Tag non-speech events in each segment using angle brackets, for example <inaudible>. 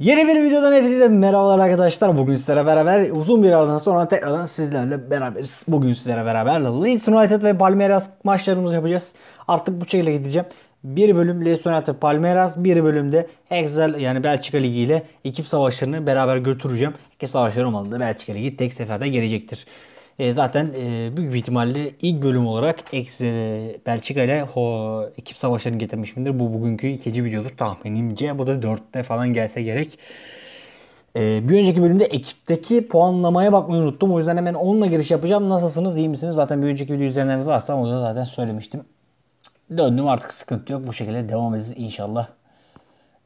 Yeni bir videodan hepinize merhabalar arkadaşlar. Bugün sizlere beraber uzun bir aradan sonra tekrardan sizlerle beraberiz. Bugün sizlere beraber Leeds United ve Palmeiras maçlarımızı yapacağız. Artık bu şekilde gideceğim. Bir bölüm Leeds United Palmeiras, bir bölümde Excel yani Belçika Ligi ile ekip savaşlarını beraber götüreceğim. Ekip savaşları olmalı da Belçika Ligi tek seferde gelecektir. E, zaten e, büyük bir ihtimalle ilk bölüm olarak ex, e, Belçika ile ho, ekip savaşlarını getirmişimdir. Bu bugünkü ikinci videodur tahminimce. Bu da dörtte falan gelse gerek. E, bir önceki bölümde ekipteki puanlamaya bakmayı unuttum. O yüzden hemen onunla giriş yapacağım. Nasılsınız? iyi misiniz? Zaten bir önceki video izleyenleriniz varsa onu da zaten söylemiştim. Döndüm artık sıkıntı yok. Bu şekilde devam edeceğiz inşallah.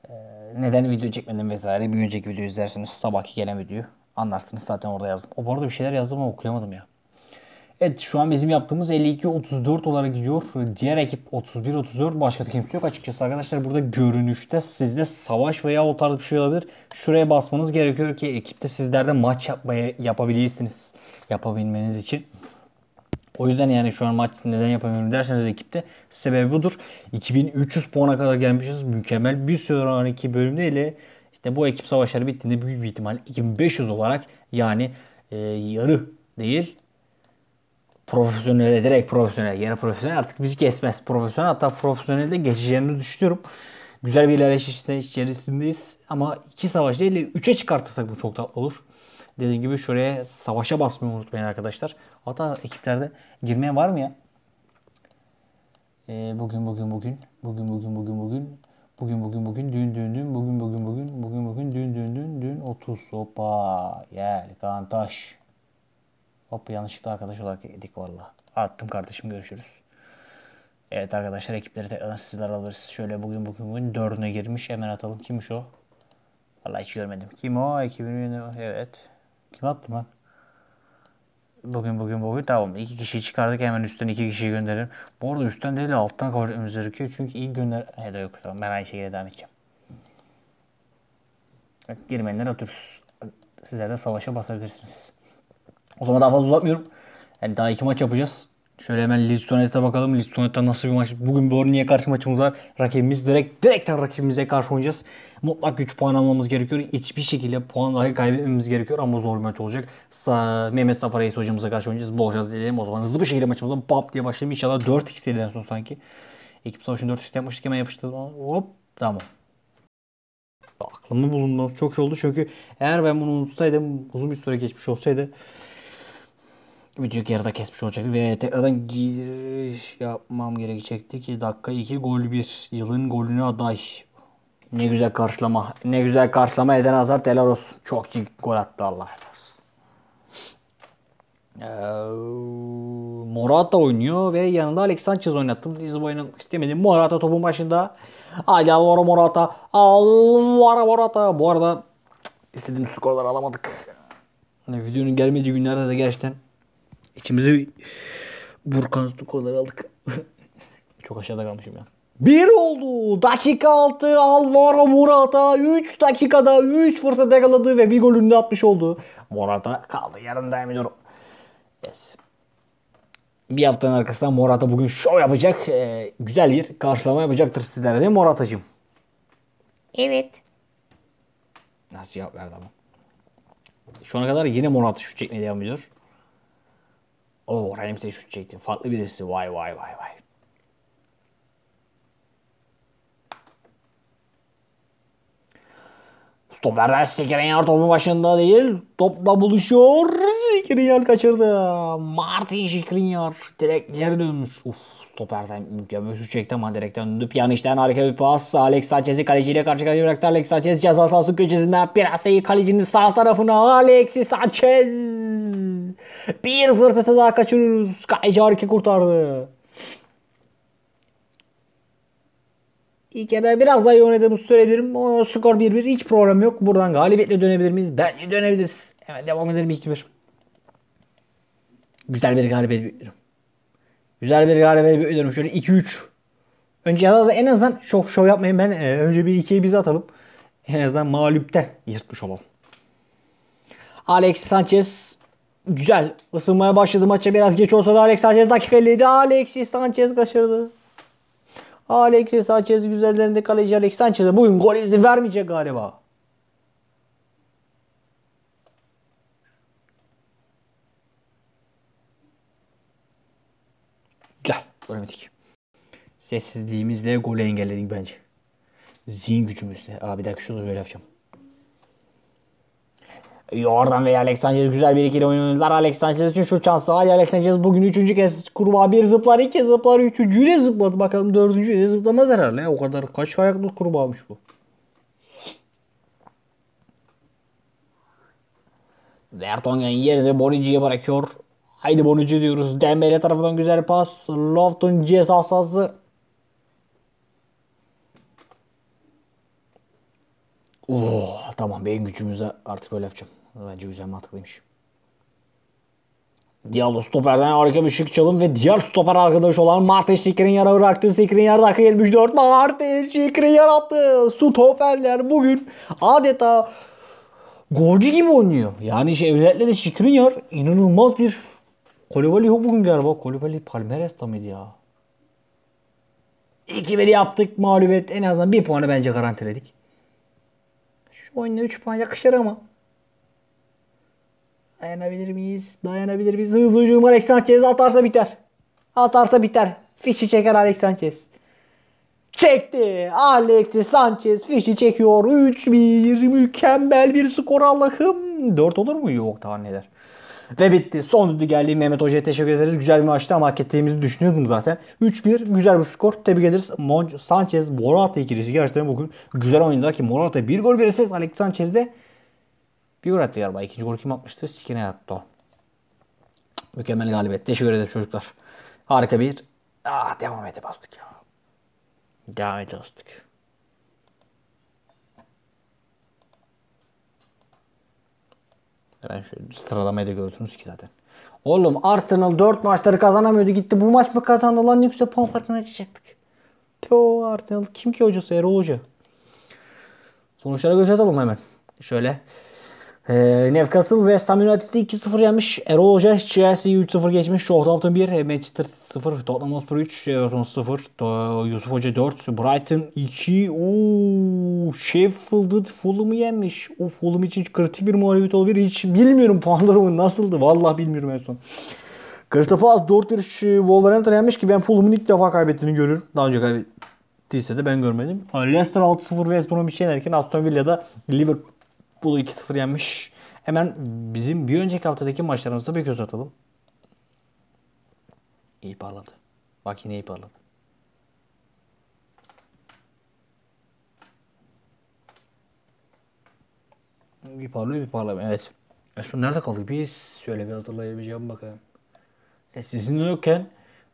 E, neden video çekmedim vesaire. Bir önceki video izlersiniz. Sabahki gelen videoyu. Anlarsınız zaten orada yazdım. O bu arada bir şeyler yazdım ama okuyamadım ya. Evet şu an bizim yaptığımız 52-34 olarak gidiyor. Diğer ekip 31-34 başka kimse yok açıkçası arkadaşlar. Burada görünüşte sizde savaş veya o tarz bir şey olabilir. Şuraya basmanız gerekiyor ki ekipte sizlerde maç yapmaya yapabilirsiniz. Yapabilmeniz için. O yüzden yani şu an maç neden yapamıyorum derseniz ekipte sebebi budur. 2300 puana kadar gelmişiz. Mükemmel bir sonraki bölümde ile işte bu ekip savaşları bittiğinde büyük bir ihtimal 2500 olarak yani e, yarı değil profesyonel ederek profesyonel yarı profesyonel artık bizi kesmez. Profesyonel hatta profesyonelde geçeceğimizi düşünüyorum. Güzel bir ilerleyiş içerisindeyiz ama iki savaş değil 3'e çıkartırsak bu çok tatlı olur. Dediğim gibi şuraya savaşa basmayı unutmayın arkadaşlar. Hatta ekiplerde girmeye var mı ya? Ee, bugün bugün bugün bugün bugün bugün bugün Bugün bugün bugün dün dün dün bugün bugün bugün bugün bugün dün dün dün dün 30 hoppa gel kantaş. Hop yanlışlıkla arkadaş olarak edik valla. Attım kardeşim görüşürüz. Evet arkadaşlar ekipleri tekrar sizler alırız. Şöyle bugün bugün bugün dördüne girmiş hemen atalım. Kimmiş o? Valla hiç görmedim. Kim o? Ekibin evet. Kim attı lan? Bugün bugün bu bugün tamam İki kişiyi çıkardık hemen üstten iki kişiyi gönderirim. Bu arada üstten değil de alttan kavramamız gerekiyor. Çünkü ilk gönder... He de yok tamam ben aynı şekilde devam edeceğim. Bak, girmeyenler atıyoruz. Sizler de savaşa basabilirsiniz. O zaman daha fazla uzatmıyorum. Yani daha iki maç yapacağız. Şöyle hemen Listonet'e bakalım. Listonet'te nasıl bir maç? Bugün Burnley'e karşı maçımız var. Rakibimiz direkt direkten rakibimize karşı oynayacağız. Mutlak 3 puan almamız gerekiyor. Hiçbir şekilde puan dahi kaybetmemiz gerekiyor ama zor bir maç olacak. Sa Mehmet Safar Reis hocamıza karşı oynayacağız. Bol şans dileyelim. O zaman hızlı bir şekilde maçımıza bap diye başlayalım. İnşallah 4x en son sanki. Ekip savaşını 4 işte yapmıştık hemen yapıştırdım. Hop tamam. Aklımı bulunmamız çok iyi oldu çünkü eğer ben bunu unutsaydım uzun bir süre geçmiş olsaydı videoyu yarıda kesmiş olacaktı ve tekrardan giriş yapmam gerekecekti ki dakika 2 gol 1 yılın golünü aday. Ne güzel karşılama. Ne güzel karşılama Eden Hazard helal olsun. Çok iyi gol attı Allah helal olsun. Ee, Morata oynuyor ve yanında Alex Sanchez oynattım. Lisbo oynatmak istemedim. Morata topun başında. Alvaro Morata. Alvaro Morata. Bu arada istediğim skorları alamadık. videonun gelmediği günlerde de gerçekten İçimizi burkan konuları aldık. <laughs> Çok aşağıda kalmışım ya. Bir oldu. Dakika 6 Alvaro Morata 3 dakikada 3 fırsat yakaladı ve bir golünü de atmış oldu. Morata kaldı yarın devam ediyorum. Yes. Bir haftanın arkasından Morata bugün şov yapacak. Ee, güzel bir karşılama yapacaktır sizlere değil mi Morata'cığım? Evet. Nasıl cevap verdi ama? Şu ana kadar yine Morata şu çekmeye devam ediyor. O Ramsey şut çekti. Farklı birisi. Vay vay vay vay. Stoperden Skriniar topu başında değil. Topla buluşuyor. Skriniar kaçırdı. Martin Skriniar direkt geri dönmüş. Uf Stoperden mükemmel şu çekti ama direkten dönüp yan işten harika bir pas. Alex Sanchez'i kaleciyle karşı karşıya bıraktı. Alex Sanchez ceza sahası köşesinden biraz iyi kalecinin sağ tarafına. Alexis Sanchez. Bir fırtına daha kaçırıyoruz. Kaleci harika kurtardı. İlk yarıda biraz daha yönetimi sürebilirim. O skor 1-1 hiç problem yok. Buradan galibiyetle dönebilir miyiz? Bence dönebiliriz. Hemen devam edelim 2-1. Güzel bir galibiyet. Güzel bir galibiyet bekliyorum. Şöyle 2-3. Önce ya da en azından çok şov yapmayın. Ben e, önce bir 2'yi bize atalım. En azından mağlupten yırtmış olalım. Alex Sanchez güzel ısınmaya başladı maça biraz geç olsa da Alex Sanchez dakika 57 Alexis Sanchez kaçırdı. Alexis Sanchez güzellerinde kaleci Alex Sanchez'e bugün gol izni vermeyecek galiba. Oynamadık. Sessizliğimizle golü engelledik bence. Zihin gücümüzle. Abi bir dakika şunu böyle yapacağım. Jordan ve Alexander güzel bir ikili oynadılar. Alexander için şu şansı var. Alexander bugün üçüncü kez kurbağa bir zıplar, iki zıplar, üçüncüyle zıpladı. Bakalım dördüncüyle zıplamaz herhalde. O kadar kaç ayaklı kurbağamış bu. Vertonghen yerini Bonici'ye bırakıyor. Haydi Bonucu diyoruz. Dembele tarafından güzel pas. Lofton ceza sahası. tamam beyin gücümüze artık böyle yapacağım. Bence güzel mantıklıymış. Diallo stoperden harika bir şık çalım ve diğer stoper arkadaş olan Martin yara bıraktı. Şikrin Skriniar dakika 74 Martin Skriniar attı. Stoperler bugün adeta golcü gibi oynuyor. Yani şey özellikle de Şikrin yar inanılmaz bir Kolibali yok bugün galiba. Kolibali Palmeires'ta mıydı ya? 2-1 yaptık. Mağlubiyet en azından 1 puanı bence garantiledik. Şu oyunda 3 puan yakışır ama. Dayanabilir miyiz? Dayanabilir miyiz? Hızlı hücum Alex Sanchez atarsa biter. Atarsa biter. Fişi çeker Alex Sanchez. Çekti. Alex Sanchez fişi çekiyor. 3-1 mükemmel bir skor Allah'ım. 4 olur mu? Yok daha neler. Ve bitti. Son geldi. Mehmet Hoca'ya teşekkür ederiz. Güzel bir maçtı ama hak ettiğimizi düşünüyordum zaten. 3-1 güzel bir skor. Tebrik ederiz. Mon Sanchez Morata ikilisi gerçekten bugün güzel oynadılar ki Morata bir gol bir ses. Alex Sanchez de bir gol attı galiba. İkinci gol kim atmıştı? Sikine attı o. Mükemmel galibiyet. Teşekkür ederim çocuklar. Harika bir. Ah devam ede bastık ya. Devam ede bastık. Ben şöyle sıralamayı da görürsünüz ki zaten. Oğlum Arsenal 4 maçları kazanamıyordu. Gitti bu maç mı kazandı lan ne güzel puan farkını açacaktık. Teo Arsenal kim ki hocası Erol Hoca. Sonuçlara göz atalım hemen. Şöyle ee, Newcastle West Ham United'i 2-0 yenmiş. Erol Hoca Chelsea'yi 3-0 geçmiş. Southampton 1, e, Manchester 0, Tottenham Hotspur 3, Everton 0, Yusuf Hoca 4, Brighton 2. Oo, Sheffield Fulham'ı yenmiş. O Fulham için kritik bir muhalefet olabilir. Hiç bilmiyorum puan durumu nasıldı. Vallahi bilmiyorum en son. Crystal Palace 4-1 e, Wolverhampton yenmiş ki ben Fulham'ın ilk defa kaybettiğini görür. Daha önce kaybettiyse de ben görmedim. Leicester 6-0 West Bromwich yenerken Aston Villa'da Liverpool Bolu 2-0 yenmiş. Hemen bizim bir önceki haftadaki maçlarımızda bir göz atalım. İyi parladı. Bak yine iyi parladı. Bir parlıyor bir parlamıyor. Evet. En son nerede kaldık biz? Şöyle bir hatırlayabileceğim bakayım. E, sizin yokken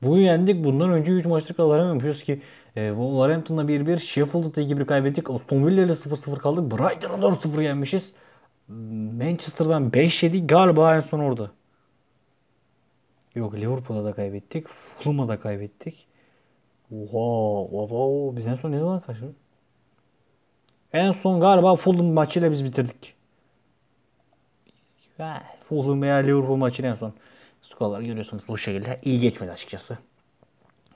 bunu yendik. Bundan önce 3 maçlık alaramamışız ki e, Wolverhampton'la 1-1, Sheffield'da 2-1 kaybettik. Aston Villa'yla 0-0 kaldık. Brighton'a 4-0 yenmişiz. Manchester'dan 5 7 Galiba en son orada. Yok Liverpool'a da kaybettik. Fulham'a da kaybettik. Oha, oha, biz en son ne zaman karşıladık? En son galiba Fulham maçıyla biz bitirdik. Eh, Fulham veya Liverpool maçıyla en son. Skorları görüyorsunuz bu şekilde. iyi geçmedi açıkçası.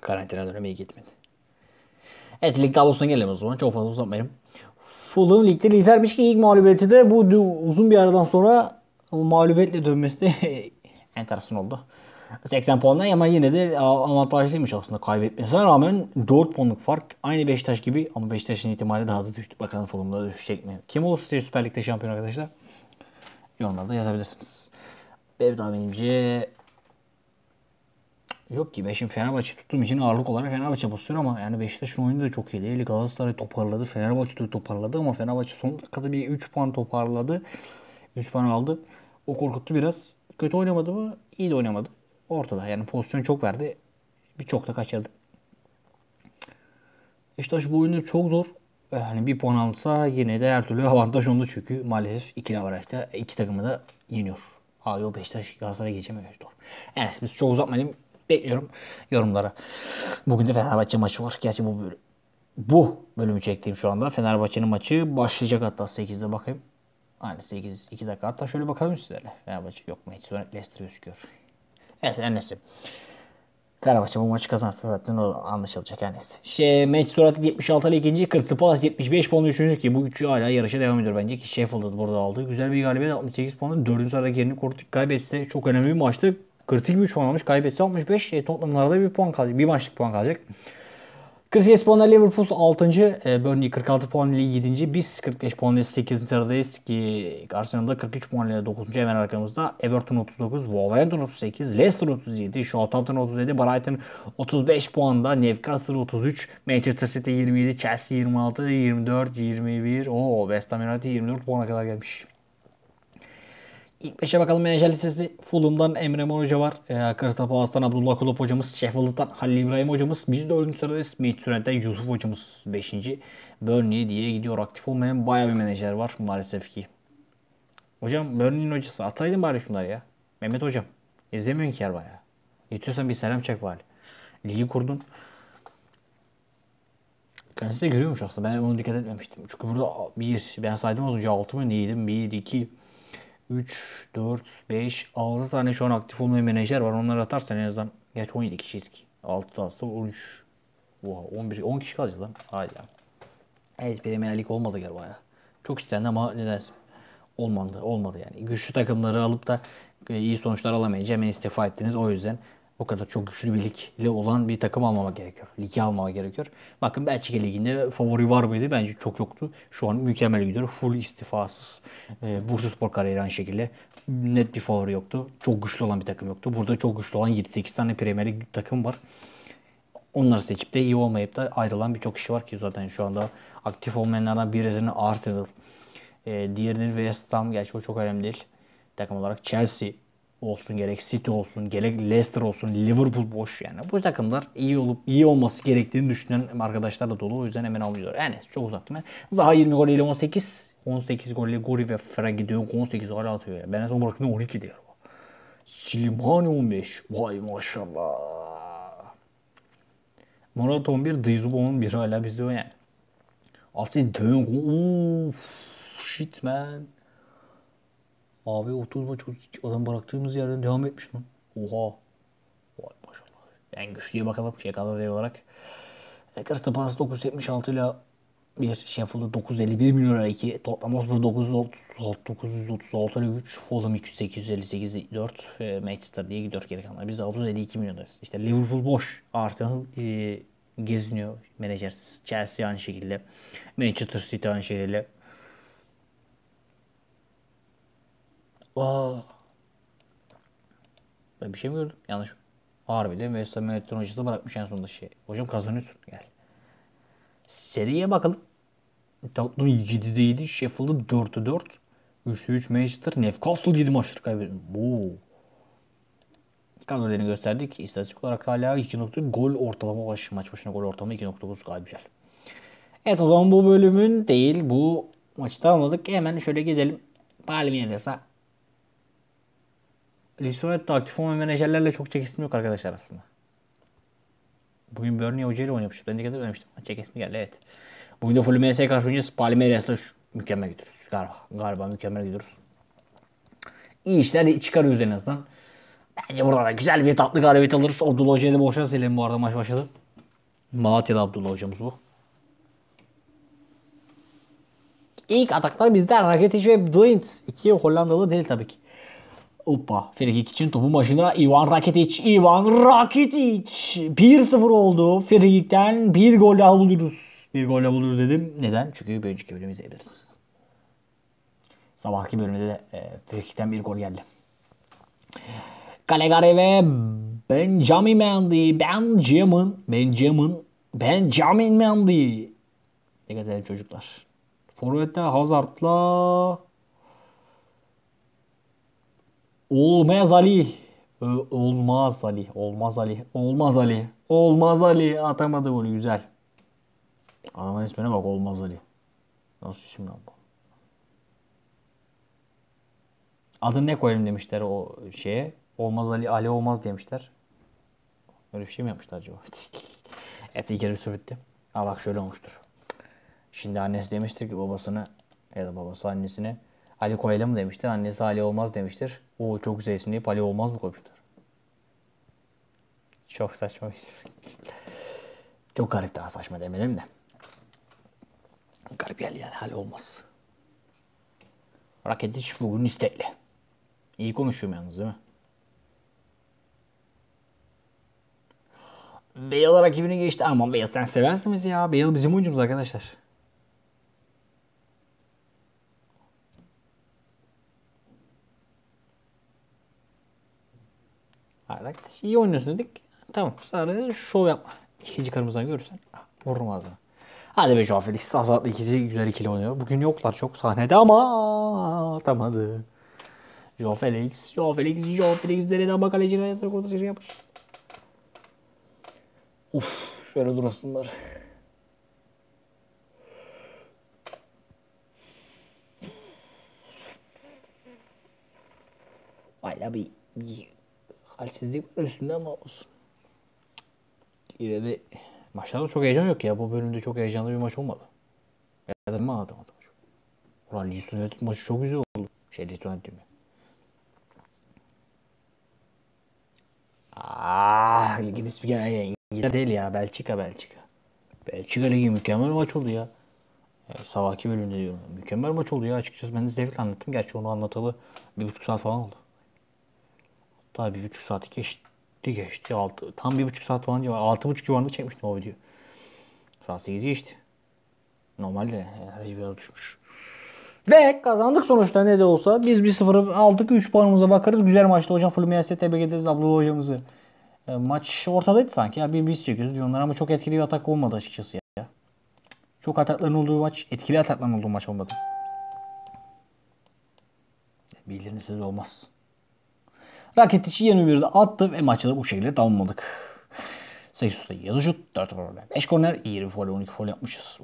Karantina dönemi iyi gitmedi. Evet lig tablosuna gelelim o zaman. Çok fazla uzatmayalım. Fulham ligde lidermiş ki ilk mağlubiyeti de bu uzun bir aradan sonra mağlubiyetle dönmesi de <laughs> enteresan oldu. 80 puandan ama yine de avantajlıymış aslında kaybetmesine rağmen 4 puanlık fark aynı Beşiktaş gibi ama Beşiktaş'ın ihtimali daha da düştü. Bakalım Fulham'da düşecek mi? Kim olur sizce Süper Lig'de şampiyon arkadaşlar? Yorumlarda yazabilirsiniz. Benim tahminimce Yok ki ben şimdi Fenerbahçe tuttuğum için ağırlık olarak Fenerbahçe basıyor ama yani Beşiktaş'ın oyunu da çok iyiydi. Eli Galatasaray toparladı. Fenerbahçe de toparladı ama Fenerbahçe son dakikada bir 3 puan toparladı. 3 puan aldı. O korkuttu biraz. Kötü oynamadı mı? İyi de oynamadı. Ortada yani pozisyon çok verdi. Birçok da kaçırdı. Beşiktaş bu oyunu çok zor. Yani bir puan alsa yine de her türlü avantaj onda çünkü maalesef ikili avarajda iki takımı da yeniyor. Abi o Beşiktaş Galatasaray'a geçemiyor. Doğru. Yani biz çok uzatmayalım. Bekliyorum yorumlara. Bugün de Fenerbahçe maçı var. Gerçi bu bölüm, bu bölümü çektiğim şu anda. Fenerbahçe'nin maçı başlayacak hatta 8'de bakayım. Aynı 8 2 dakika. Hatta şöyle bakalım sizlere. Fenerbahçe yok mu? Hiç sonra Leicester gözüküyor. Evet her Fenerbahçe bu maçı kazanırsa zaten o anlaşılacak her neyse. Şey, Manchester United 76 ile ikinci. Crystal Palace 75 puanla üçüncü ki bu üçü hala yarışa devam ediyor bence ki Sheffield burada aldı. Güzel bir galibiyet 68 puanla dördüncü sırada yerini koruduk. Kaybetse çok önemli bir maçtı. Kritik bir puan almış. Kaybetse 65. E, Tottenham'larda bir puan kalacak. Bir maçlık puan kalacak. 48 puanla Liverpool 6. E, Burnley 46 puanla 7. Biz 45 puanla 8. sıradayız ki Arsenal'da 43 puanla 9. hemen arkamızda. Everton 39, Wolverhampton 38, Leicester 37, Southampton 37, Brighton 35 puanda, Newcastle 33, Manchester City 27, Chelsea 26, 24, 21. Oo West Ham United 24 puana kadar gelmiş. İlk 5'e bakalım menajer listesi. Fulham'dan Emre Mor Hoca var. E, ee, Crystal Palace'tan Abdullah Kulop hocamız. Sheffield'dan Halil İbrahim hocamız. Biz 4. sıradayız. Midtjylland'den Yusuf hocamız 5. Burnley diye gidiyor. Aktif olmayan bayağı bir menajer var maalesef ki. Hocam Burnley'nin hocası. Ataydın bari şunları ya. Mehmet hocam. İzlemiyorsun ki yer bayağı. İstiyorsan bir selam çek bari. Ligi kurdun. Kendisi de görüyormuş aslında. Ben onu dikkat etmemiştim. Çünkü burada bir ben saydım az önce 6 mı mi 1, 2, 3, 4, 5, 6 tane şu an aktif olmayan menajer var. Onları atarsan en azından. Gerçi 17 kişiyiz ki. 6 atsa 13. Oha 11, 10 kişi kalacak lan. Hayda. Evet Premier olmadı galiba ya. Çok istendi ama nedense olmadı, olmadı yani. Güçlü takımları alıp da e, iyi sonuçlar alamayınca hemen istifa ettiniz. O yüzden o kadar çok güçlü bir ligle olan bir takım almama gerekiyor. Ligi almama gerekiyor. Bakın Belçika Ligi'nde favori var mıydı? Bence çok yoktu. Şu an mükemmel gidiyor. Full istifasız. E, Bursaspor kariyeri aynı şekilde. Net bir favori yoktu. Çok güçlü olan bir takım yoktu. Burada çok güçlü olan 7-8 tane Premier Lig takım var. Onları seçip de iyi olmayıp da ayrılan birçok kişi var ki zaten şu anda aktif olmayanlardan birisinin Arsenal. E, diğerinin West Ham. Gerçi o çok önemli değil. Takım olarak Chelsea olsun gerek City olsun gerek Leicester olsun Liverpool boş yani. Bu takımlar iyi olup iyi olması gerektiğini düşünen arkadaşlarla dolu. O yüzden hemen alıyorlar. Yani çok uzatma. Zaha 20 gol ile 18. 18 golle Gori ve Fren gidiyor. 18 gol atıyor. Ya. Ben en son bıraktığımda 12 diyor. Slimani 15. Vay maşallah. Morata 11. Dizuba 11 hala bizde o yani. Aslında Dönk. Uff. Shit man. Abi 30 maç adam bıraktığımız yerden devam etmiş lan. Oha. Vay maşallah. En güçlüye bakalım KKV olarak. Lakers'ta pas 976 ile bir Sheffield'da 951 milyon ile 2. Tottenham Hotspur 936 ile 3. Fulham 858 ile 4. E, Manchester diye gidiyor geri kalanlar. Biz de 652 milyon lirayız. İşte Liverpool boş. Arsenal e, geziniyor menajersiz. Chelsea aynı şekilde. Manchester City aynı şekilde. Aa. Ben bir şey mi gördüm? Yanlış mı? Harbi de Mesut'a hocası bırakmış en sonunda şey. Hocam kazanıyorsun gel. Seriye bakalım. Tottenham 7'de 7, Sheffield'ı 4'te 4. 3'te 3 Manchester, Newcastle 7 maçtır kaybedildi. Oo. Kadrolarını gösterdik. İstatistik olarak hala 2 nokta gol ortalama baş, maç başına gol ortalama 2.9 gayet güzel. Evet o zaman bu bölümün değil bu maçı tamamladık. Hemen şöyle gidelim. Palmeiras'a Lisonet'te aktif olmayan menajerlerle çok çekesim yok arkadaşlar aslında. Bugün Burnley Hoca ile oynamış. Ben de dememiştim. Çekesim geldi evet. Bugün de Fluminense'ye karşı oynayacağız. Palmeires'le mükemmel gidiyoruz. Galiba, galiba mükemmel gidiyoruz. İyi işler çıkarıyoruz en azından. Bence burada güzel bir tatlı galibiyet alırız. Abdullah Hoca'ya da bol şans bu arada maç başladı. Malatya'da Abdullah Hocamız bu. İlk ataklar bizden Rakitic ve Blind. İki Hollandalı değil tabii ki. Hoppa. Frikik için topu başına Ivan Rakitic. Ivan Rakitic. 1-0 oldu. Frikik'ten bir gol daha buluruz. Bir gol daha buluruz dedim. Neden? Çünkü bir önceki bölümü izleyebiliriz. Sabahki bölümde de e, Frikik'ten bir gol geldi. Calegari ve Benjamin Mendy. Benjamin. Benjamin. Benjamin Mendy. Ne kadar çocuklar. Forvet'te Hazard'la Olmaz Ali. Olmaz Ali. Olmaz Ali. Olmaz Ali. Olmaz Ali. Atamadı golü. Güzel. Adamın ismine bak. Olmaz Ali. Nasıl isim lan bu? Adını ne koyalım demişler o şeye. Olmaz Ali. Ali olmaz demişler. Öyle bir şey mi yapmışlar acaba? <laughs> Et ilgili bir sohbetti. Ha bak şöyle olmuştur. Şimdi annesi demiştir ki babasını ya da babası annesine Ali koyalım demiştir. Annesi Ali olmaz demiştir. O çok güzel isim deyip Ali Olmaz mı koymuşlar? Çok saçma bir isim. çok garip daha saçma demeyelim de. Garip yer yani hal olmaz. Raketi bugün istekli. İyi konuşuyorum yalnız değil mi? Bale rakibini geçti. ama Bale sen seversiniz ya. Bale bizim oyuncumuz arkadaşlar. Hayır iyi oynuyorsun dedik. Tamam sadece şov yapma. İkinci kırmızıdan görürsen ah, vururum ağzına. Hadi be Felix İstasatlı ikisi güzel ikili oynuyor. Bugün yoklar çok sahnede ama atamadı. Joe Felix, Joe Felix, Joe Felix dereden bak kaleci hayatına kurtarıcı yapmış. Uf, şöyle durasın var. Hala bir, bir halsizlik var üstünde ama olsun. İleri maçlarda çok heyecan yok ya. Bu bölümde çok heyecanlı bir maç olmadı. Ya da ben anlatamadım. Ulan Leeds United maçı çok güzel oldu. Şey Leeds United mi? Ah, ligin ismi gene İngiltere değil ya. Belçika, Belçika. Belçika Ligi mükemmel maç oldu ya. Yani sabahki bölümde diyorum. Mükemmel maç oldu ya açıkçası. Ben de zevkle anlattım. Gerçi onu anlatalı bir buçuk saat falan oldu. Daha bir buçuk saati geçti geçti. Altı, tam bir buçuk saat falan civarı. Altı buçuk civarında çekmiştim o videoyu. Saat sekiz geçti. Normalde enerji biraz düşmüş. Ve kazandık sonuçta ne de olsa. Biz 1-0 aldık. üç puanımıza bakarız. Güzel maçtı hocam. Fluminense'e tebrik ederiz Abdullah hocamızı. E, maç ortadaydı sanki. Ya bir biz çekiyoruz diyorlar ama çok etkili bir atak olmadı açıkçası ya. Çok atakların olduğu maç, etkili atakların olduğu maç olmadı. Bilirsiniz olmaz. Rakitic'i 21'de attı ve maçı da bu şekilde tamamladık. Sayısusta 7 şut, 4 gol, 5 korner, 20 foul, 12 foul yapmışız.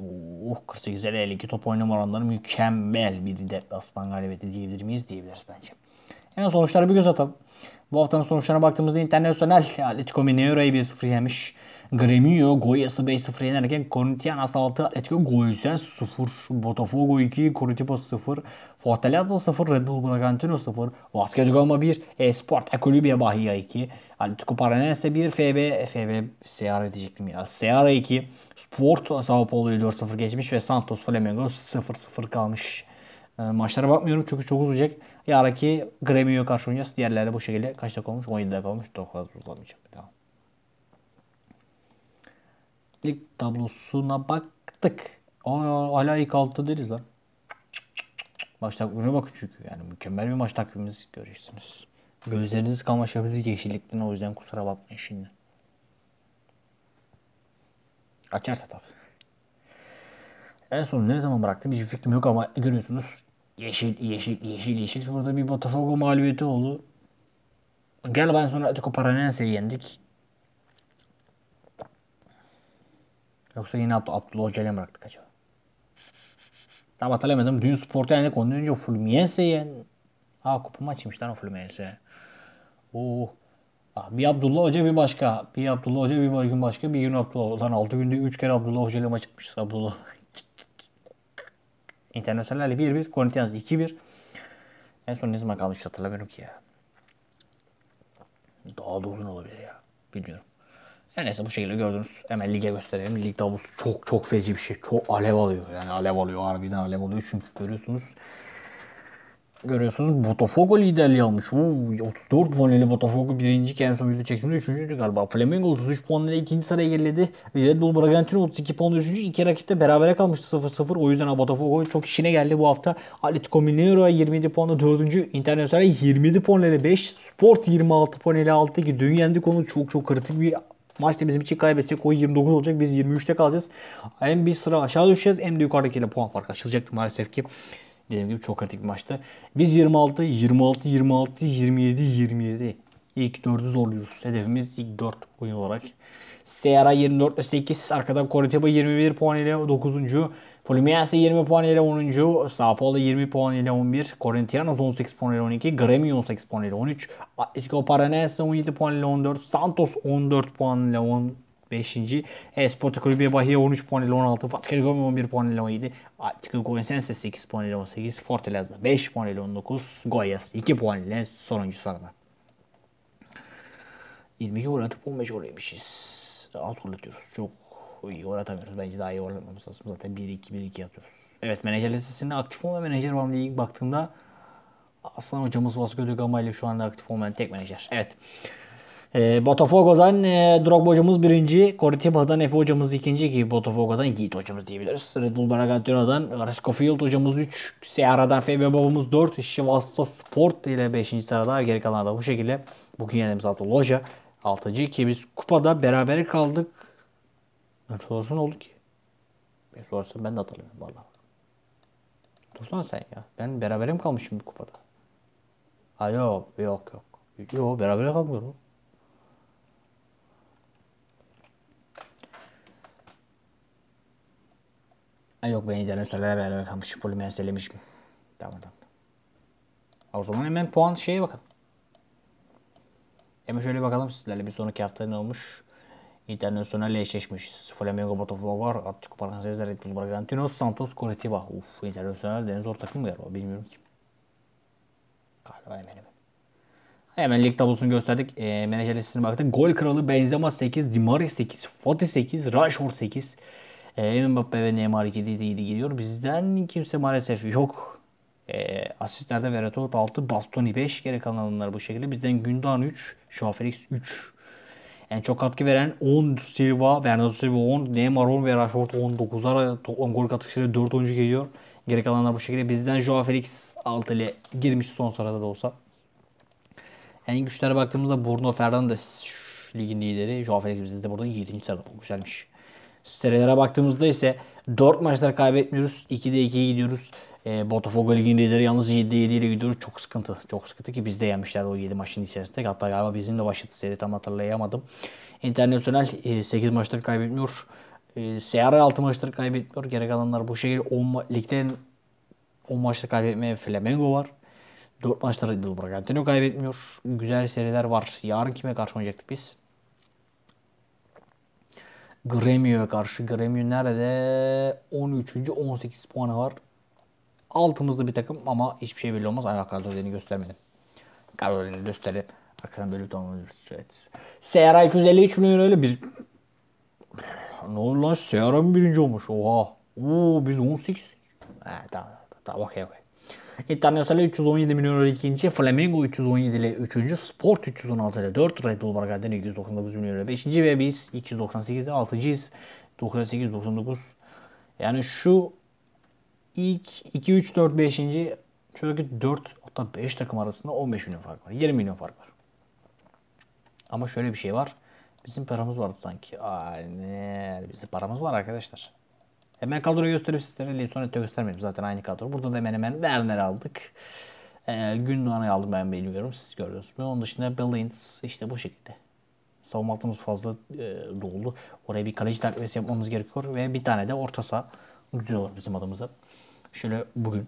Oh, 48 ele 52 top oynama oranları mükemmel bir deplasman galibiyeti diyebilir miyiz? Diyebiliriz bence. Hemen sonuçlara bir göz atalım. Bu haftanın sonuçlarına baktığımızda internasyonel Atletico Mineiro'yu 1-0 yemiş. Gremio Goya'sı 5-0 yenerken Corinthians 6, Atletico Goya'sı 0, Botafogo 2, Coritiba 0, Fortaleza 0, Red Bull Bragantino 0, Vasco da Gama 1, Esparta Kulübya Bahia 2, Atletico Paranaense 1, FB, FB Seara diyecektim ya. Seara 2, Sport Sao Paulo'yu 4-0 geçmiş ve Santos Flamengo 0-0 kalmış. Ee, maçlara bakmıyorum çünkü çok uzayacak. Yaraki Gremio'ya karşı oynayacağız. Diğerleri bu şekilde kaçta kalmış? olmuş? kalmış dakika Çok fazla uzamayacağım. Tamam. Lig tablosuna baktık. Aa, hala ilk altı deriz lan. Maç takvimine bakın çünkü. Yani mükemmel bir maç takvimimiz göreceksiniz. Gözleriniz kamaşabilir yeşillikten o yüzden kusura bakmayın şimdi. Açarsa tabi. En son ne zaman bıraktım hiçbir fikrim yok ama görüyorsunuz yeşil yeşil yeşil yeşil. Burada bir Botafogo mağlubiyeti oldu. Gel ben sonra Atletico Paranaense'yi yendik. Yoksa yine Abd Abdullah Hoca'yla mı bıraktık acaba? Tam hatırlamadım. Dün Sport'a yendik. Ondan önce Fluminense yendi. Aa kupa maçıymış lan o Fluminense. Oo. Oh. Ah, bir Abdullah Hoca bir başka. Bir Abdullah Hoca bir gün başka. Bir gün Abdullah. Lan 6 günde 3 kere Abdullah Hoca ile maç çıkmışız Abdullah. <laughs> İnternasyonel 1-1. Corinthians 2-1. En son ne zaman kalmıştı hatırlamıyorum ki ya. Daha da uzun olabilir ya. Bilmiyorum. Yani neyse bu şekilde gördünüz. Hemen lige gösterelim. Lig tabusu çok çok feci bir şey. Çok alev alıyor. Yani alev alıyor. Harbiden alev alıyor. Çünkü görüyorsunuz görüyorsunuz Botafogo liderliği almış. Uu, 34 puan ile Botafogo birinci en son video çekimde üçüncüydü galiba. Flamengo 33 puan ile ikinci sıraya geriledi. Red Bull Bragantino 32 puan üçüncü. İki rakipte berabere kalmıştı 0-0. O yüzden Botafogo çok işine geldi bu hafta. Atletico Mineiro 27 puanla dördüncü. Internacional 27 puan ile 5. Sport 26 puan ile 6 ki dün yendik onu çok çok kritik bir Maçta bizimki kaybetsek o 29 olacak. Biz 23'te kalacağız. Hem bir sıra aşağı düşeceğiz hem de yukarıdakiyle puan farkı açılacaktı maalesef ki. Dediğim gibi çok kritik bir maçtı. Biz 26, 26, 26, 27, 27. İlk 4'ü zorluyoruz. Hedefimiz ilk 4 oyun olarak. Sierra 24 8. Arkadan Coritiba 21 puan ile 9. Fluminense 20 puan ile 10. Sao Paulo 20 puan ile 11. Corinthians 18 puan ile 12. Gremio 18 puan ile 13. Atletico Paranaense 17 puan ile 14. Santos 14 puan ile 10. 5. Esporte Kulübü Bahia 13 puan ile 16. Fatih Gomi 11 puan ile 17. Atletico Corinthians 8 puan ile 18. Fortaleza 5 puan ile 19. Goyas 2 puan ile sonuncu sırada. 22 gol atıp 15 gol yemişiz. Az gol atıyoruz. Çok çok iyi gol atamıyoruz. Bence daha iyi gol atmamız lazım. Zaten 1-2-1-2 atıyoruz. Evet menajer listesinde aktif olmayan menajer var mı diye baktığımda Aslan hocamız Vasco de Gama ile şu anda aktif olmayan tek menajer. Evet. E, Botafogo'dan e, Drogba hocamız birinci, Cortiba'dan Efe hocamız ikinci ki Botafogo'dan Yiğit hocamız diyebiliriz. Red Bull Bragantino'dan Risco Field hocamız 3, Seara'dan Febe babamız 4, Şivasta Sport ile 5. sırada geri kalan da bu şekilde. Bugün yenildiğimiz altı Loja 6. ki biz kupada beraber kaldık. Ben sorarsan oldu ki. Ben sorarsan ben de hatırlamıyorum valla. Dursana sen ya. Ben beraberim kalmışım bu kupada. Ha yok yok yok. Yok beraber kalmıyorum. Ha yok ben internet söyler beraber kalmışım. Full menselemişim. Tamam tamam. O zaman hemen puan şeye bakalım. Hemen şöyle bakalım sizlerle bir sonraki hafta ne olmuş. Internacional eşleşmiş. Flamengo Botafogo var. Atletico Paranaense Red Bull Bragantino. Santos Coritiba. Uf, Internacional deniz zor takım galiba. Bilmiyorum ki. Galiba hemen hemen. Hemen lig tablosunu gösterdik. E, menajer listesine baktık. Gol kralı Benzema 8, Maria 8, Fatih 8, Rashford 8. E, ee, Mbappe ve Neymar 7 geliyor. Bizden kimse maalesef yok. E, asistlerde Veretout 6, Bastoni 5. Geri kalan alanlar bu şekilde. Bizden Gündoğan 3, Şuan Felix 3. Yani çok katkı veren 10 Silva, Bernardo Silva 10, Neymar 10 ve Rashford 19'lar toplam gol katkısıyla 4 oyuncu geliyor. Geri kalanlar bu şekilde. Bizden Joao Felix 6 ile girmiş son sırada da olsa. En yani güçlere baktığımızda Bruno Fernandes ligin lideri. Joao Felix bizde burada 7. sırada. bu Güzelmiş. Serilere baktığımızda ise 4 maçlar kaybetmiyoruz. 2'de 2'ye gidiyoruz. E, Botafogo Ligi'nin lideri yalnız 7-7 ile gidiyoruz. Çok sıkıntı. Çok sıkıntı ki biz de yenmişler o 7 maçın içerisinde. Hatta galiba bizim de başladı seri tam hatırlayamadım. İnternasyonel 8 e, maçtır kaybetmiyor. E, Seara 6 maçtır kaybetmiyor. Geri kalanlar bu şekilde 10 ma- ligden 10 maçta kaybetmeye Flamengo var. 4 maçta Red Bull Bragantino kaybetmiyor. Güzel seriler var. Yarın kime karşı oynayacaktık biz? Gremio'ya karşı. Gremio nerede? 13. 18 puanı var altımızda bir takım ama hiçbir şey belli olmaz. Ayağa Gardioler'ini göstermedim. Karolini gösterip arkadan böyle bir download evet. SRA 253 milyon öyle bir ne olur lan SRA mı birinci olmuş? Oha. Oo biz 18. He tamam tamam okey okey. İnternasyonel 317 milyon euro ikinci, Flamengo 317 ile üçüncü, Sport 316 ile dört. Red Bull Bargadena 299 milyon euro beşinci ve biz 298 ile altıncıyız. 98, 99. Yani şu ilk 2, 3, 4, 5. Şuradaki 4 hatta 5 takım arasında 15 milyon fark var. 20 milyon fark var. Ama şöyle bir şey var. Bizim paramız vardı sanki. Aynen. Bizim paramız var arkadaşlar. Hemen kadroyu gösterip sizlere sonra göstermedim. Zaten aynı kadro. Burada da hemen hemen Werner aldık. Ee, Gündoğan'ı aldım ben bilmiyorum. Siz görüyorsunuz. mü? Onun dışında Billings işte bu şekilde. Savunma hattımız fazla e, doldu. Oraya bir kaleci takviyesi yapmamız gerekiyor. Ve bir tane de orta saha. Güzel olur bizim adımıza. Şöyle bugün.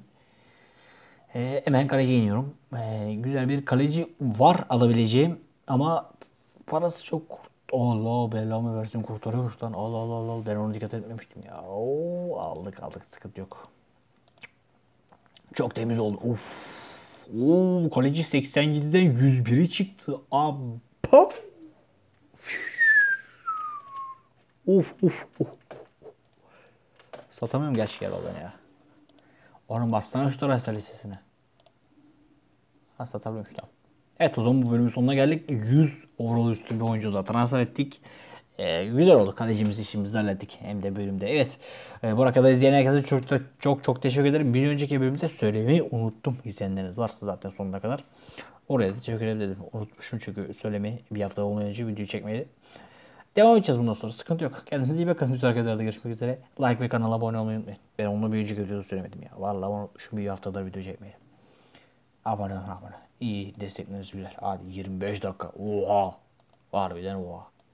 E, hemen kaleciye iniyorum. E, güzel bir kaleci var alabileceğim ama parası çok kurt. Allah belamı versin kurtarıyormuş lan. Allah Allah Allah ben onu dikkat etmemiştim ya. Oo, aldık aldık sıkıntı yok. Çok temiz oldu. Uf. Oo, kaleci 87'den 101'i çıktı. Abba. Uf uf uf. Satamıyorum gerçi gel ya. Onun bassana şu tarafta listesine. Hasta tabii şu Evet o zaman bu bölümün sonuna geldik. 100 overall üstü bir oyuncu da transfer ettik. Ee, güzel oldu. Kalecimiz işimizi hallettik hem de bölümde. Evet. E, bu kadar izleyen herkese çok, çok çok teşekkür ederim. Bir önceki bölümde söylemeyi unuttum. İzleyenleriniz varsa zaten sonuna kadar. Oraya da teşekkür ederim. Unutmuşum çünkü söylemeyi. Bir hafta olmadan önce video çekmeyi. Devam edeceğiz bundan sonra. Sıkıntı yok. Kendinize iyi bakın. Güzel arkadaşlarla görüşmek üzere. Like ve kanala abone olmayı unutmayın. Ben onu büyücü videoda söylemedim ya. Vallahi onu şu bir haftada video çekmeyelim. Abone olun abone. İyi destekleriniz güzel. Hadi 25 dakika. Oha. Harbiden oha.